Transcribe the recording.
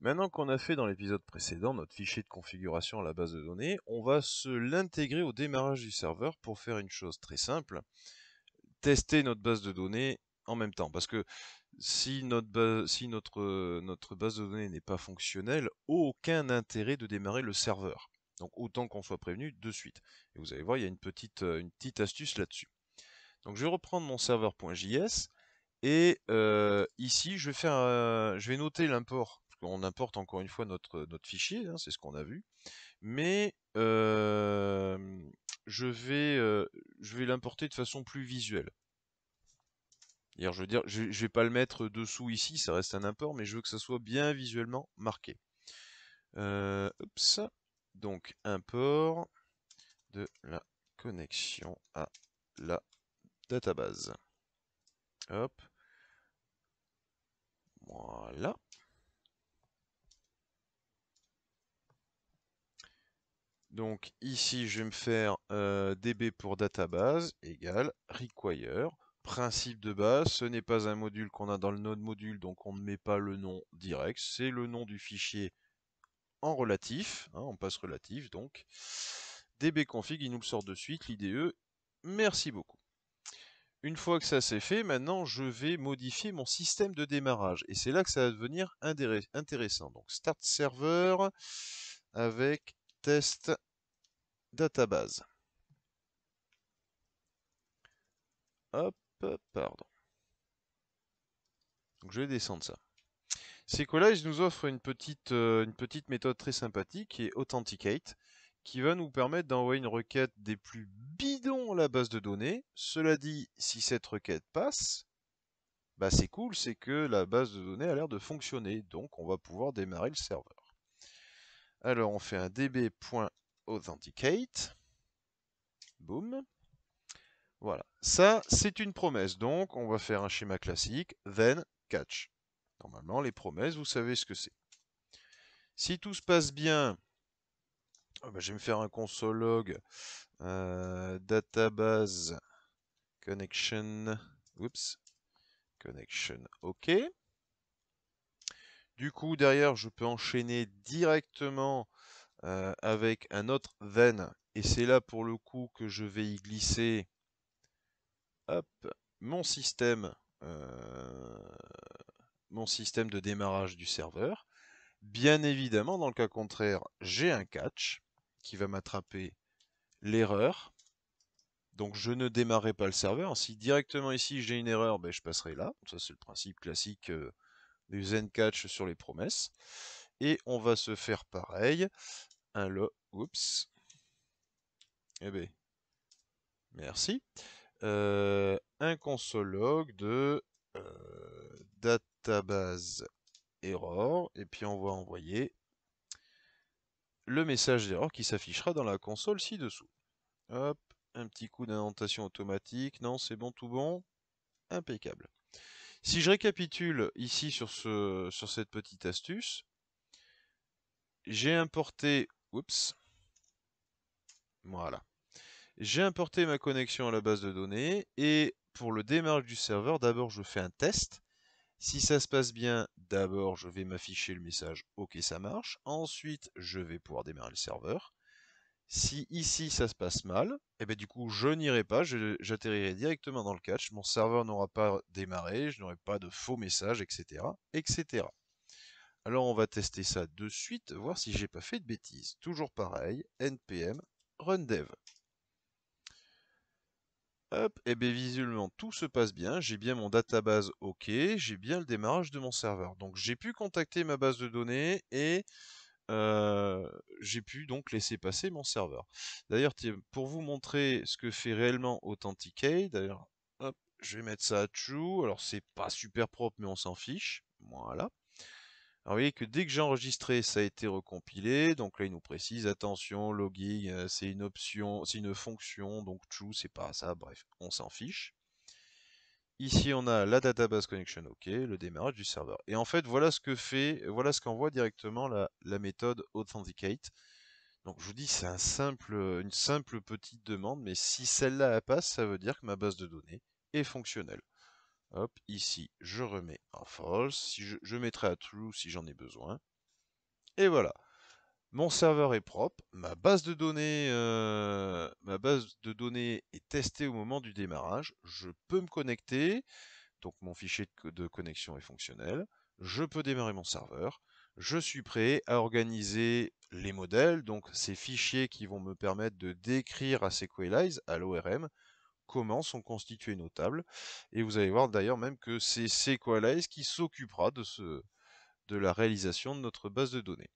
Maintenant qu'on a fait dans l'épisode précédent notre fichier de configuration à la base de données, on va se l'intégrer au démarrage du serveur pour faire une chose très simple, tester notre base de données en même temps. Parce que si notre, euh, base, de données n'est pas fonctionnelle, aucun intérêt de démarrer le serveur. Donc autant qu'on soit prévenu de suite. Et vous allez voir, il y a une petite, euh, astuce là-dessus. Donc je vais reprendre mon serveur.js et euh, ici je vais, faire, je vais noter l'import on importe encore une fois notre, euh, notre fichier, hein, c'est ce qu'on a vu. Mais je vais, je vais l'importer de façon plus visuelle. je veux dire, je, vais pas le mettre dessous ici, ça reste un import, mais je veux que ça soit bien visuellement marqué. oops. Donc import de la connexion à la database. Hop. Voilà. Donc ici, je vais me faire euh, db pour database égale require. Principe de base, ce n'est pas un module qu'on a dans le node module, donc on ne met pas le nom direct, c'est le nom du fichier en relatif, hein, on passe relatif donc. db config, il nous le sort de suite, l'IDE, merci beaucoup. Une fois que ça c'est fait, maintenant je vais modifier mon système de démarrage. Et c'est là que ça va devenir intéressant. Donc start server avec test database. Hop, pardon. Donc je vais descendre ça. SQLize nous offre une petite, euh, une petite méthode très sympathique qui est Authenticate, qui va nous permettre d'envoyer une requête des plus bidons à la base de données. Cela dit, si cette requête passe, bah c'est cool, c'est que la base de données a l'air de fonctionner, donc on va pouvoir démarrer le serveur. Alors on fait un db authenticate. Boom. Voilà. Ça, c'est une promesse. Donc, on va faire un schéma classique, then catch. Normalement, les promesses, vous savez ce que c'est. Si tout se passe bien, ah ben, je vais me faire un console euh, database connection. Oups. Connection. OK. Du coup, derrière, je peux enchaîner directement euh, avec un autre then, et c'est là pour le coup que je vais y glisser mon système, euh, mon système de démarrage du serveur. Bien évidemment, dans le cas contraire, j'ai un catch qui va m'attraper l'erreur. Donc je ne démarrerai pas le serveur. Si directement ici j'ai une erreur, ben, je passerai là. Ça c'est le principe classique euh, du Zen catch sur les promesses. Et on va se faire pareil. Un log, Oups. Eh ben, Merci. Euh, un log de euh, database error. Et puis on va envoyer le message d'erreur qui s'affichera dans la console ci-dessous. Hop, un petit coup d'indentation automatique. Non, c'est bon, tout bon. Impeccable. Si je récapitule ici sur, ce, sur cette petite astuce, j'ai importé... Oups. Voilà. J'ai importé ma connexion à la base de données et pour le démarrage du serveur, d'abord je fais un test. Si ça se passe bien, d'abord je vais m'afficher le message OK ça marche. Ensuite, je vais pouvoir démarrer le serveur. Si ici ça se passe mal, eh ben, du coup je n'irai pas, j'atterrirai directement dans le catch, mon serveur n'aura pas démarré, je n'aurai pas de faux messages, etc. etc. Alors on va tester ça de suite, voir si j'ai pas fait de bêtises. Toujours pareil, npm run dev. Hop, et eh bien visuellement tout se passe bien, j'ai bien mon database OK, j'ai bien le démarrage de mon serveur. Donc j'ai pu contacter ma base de données et euh, j'ai pu donc laisser passer mon serveur. D'ailleurs, pour vous montrer ce que fait réellement Authenticate, d'ailleurs, je vais mettre ça à true, alors c'est pas super propre mais on s'en fiche, voilà. Alors vous voyez que dès que j'ai enregistré, ça a été recompilé. Donc là, il nous précise, attention, logging, euh, c'est une option, c'est une fonction, donc true, c'est pas ça, bref, on s'en fiche. Ici, on a la database connection OK, le démarrage du serveur. Et en fait, voilà ce que fait, voilà ce qu'envoie directement la, méthode authenticate. Donc je vous dis, c'est simple, une simple petite demande, mais si celle-là passe, ça veut dire que ma base de données est fonctionnelle. Hop, ici, je remets en false. je, mettrai à true si j'en ai besoin. Et voilà. Mon serveur est propre. Ma base de données, euh, ma base de données est testée au moment du démarrage. Je peux me connecter. Donc mon fichier de, de connexion est fonctionnel. Je peux démarrer mon serveur. Je suis prêt à organiser les modèles, donc ces fichiers qui vont me permettre de décrire à SQLize, à l'ORM, comment sont constituées nos tables. Et vous allez voir d'ailleurs même que c'est SQLite qui s'occupera de, ce, de la réalisation de notre base de données.